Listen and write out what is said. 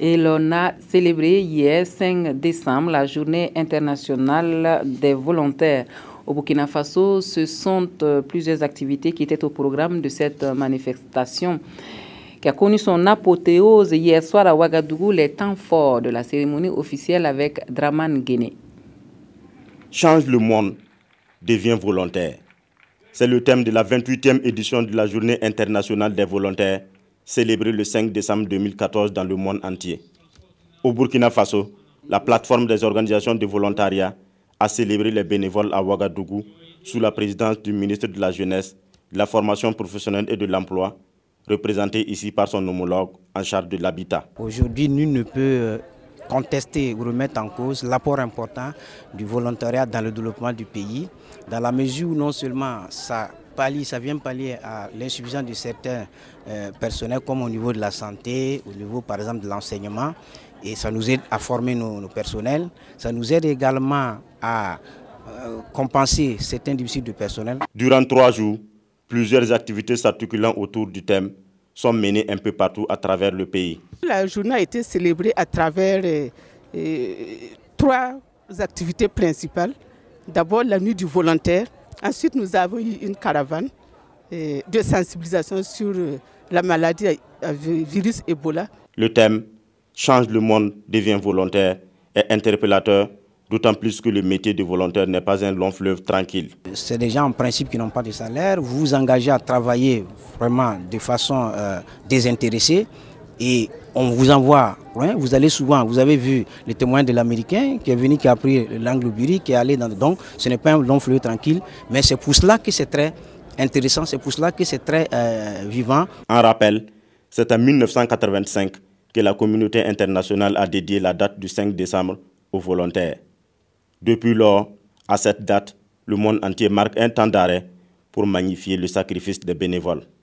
Et l'on a célébré hier 5 décembre la journée internationale des volontaires. Au Burkina Faso, ce sont euh, plusieurs activités qui étaient au programme de cette manifestation qui a connu son apothéose hier soir à Ouagadougou, les temps forts de la cérémonie officielle avec Draman Guéné. Change le monde, devient volontaire. C'est le thème de la 28e édition de la Journée internationale des volontaires célébré le 5 décembre 2014 dans le monde entier. Au Burkina Faso, la plateforme des organisations de volontariat a célébré les bénévoles à Ouagadougou sous la présidence du ministre de la Jeunesse, de la formation professionnelle et de l'emploi, représenté ici par son homologue en charge de l'habitat. Aujourd'hui, nul ne peut euh, contester ou remettre en cause l'apport important du volontariat dans le développement du pays, dans la mesure où non seulement ça ça vient pallier à l'insuffisance de certains euh, personnels, comme au niveau de la santé, au niveau par exemple de l'enseignement, et ça nous aide à former nos, personnels. Ça nous aide également à euh, compenser certains déficits de personnel. Durant trois jours, plusieurs activités s'articulant autour du thème sont menées un peu partout à travers le pays. La journée a été célébrée à travers euh, trois activités principales. D'abord la nuit du volontaire, Ensuite, nous avons eu une caravane euh, de sensibilisation sur euh, la maladie virus Ebola. Le thème Change le monde devient volontaire est interpellateur, d'autant plus que le métier de volontaire n'est pas un long fleuve tranquille. C'est des gens en principe qui n'ont pas de salaire. Vous vous engagez à travailler vraiment de façon euh, désintéressée. Et on vous envoie, vous allez souvent, vous avez vu les témoins de l'Américain qui est venu, qui a pris l'angle qui est allé dans... Donc ce n'est pas un long fleuve tranquille, mais c'est pour cela que c'est très intéressant, c'est pour cela que c'est très euh, vivant. En rappel, c'est en 1985 que la communauté internationale a dédié la date du 5 décembre aux volontaires. Depuis lors, à cette date, le monde entier marque un temps d'arrêt pour magnifier le sacrifice des bénévoles.